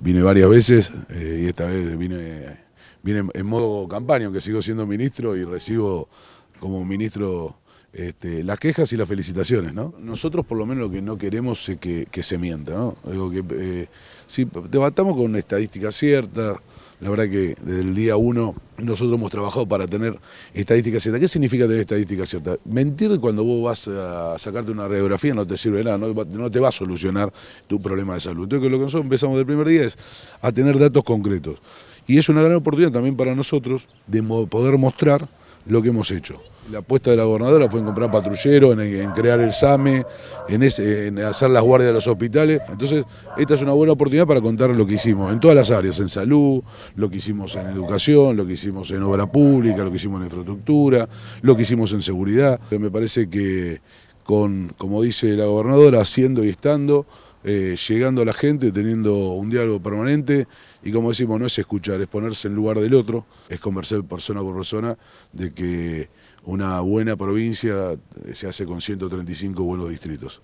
Vine varias veces eh, y esta vez vine, en modo campaña, aunque sigo siendo ministro y recibo como ministro este, las quejas y las felicitaciones. ¿no? Nosotros por lo menos lo que no queremos es que, se mienta. ¿no? que, eh, si debatamos con estadísticas ciertas, la verdad que desde el día uno nosotros hemos trabajado para tener estadísticas ciertas. ¿Qué significa tener estadísticas ciertas? Mentir cuando vos vas a sacarte una radiografía no te sirve nada, no, te va a solucionar tu problema de salud. Entonces lo que nosotros empezamos del primer día es a tener datos concretos. Y es una gran oportunidad también para nosotros de poder mostrar lo que hemos hecho. La apuesta de la gobernadora fue en comprar patrulleros, en, crear el SAME, en, en, hacer las guardias de los hospitales. Entonces, esta es una buena oportunidad para contar lo que hicimos en todas las áreas, en salud, lo que hicimos en educación, lo que hicimos en obra pública, lo que hicimos en infraestructura, lo que hicimos en seguridad. Me parece que con, como dice la gobernadora, haciendo y estando, eh, llegando a la gente, teniendo un diálogo permanente y como decimos, no es escuchar, es ponerse en lugar del otro, es conversar persona por persona de que una buena provincia eh, se hace con 135 buenos distritos.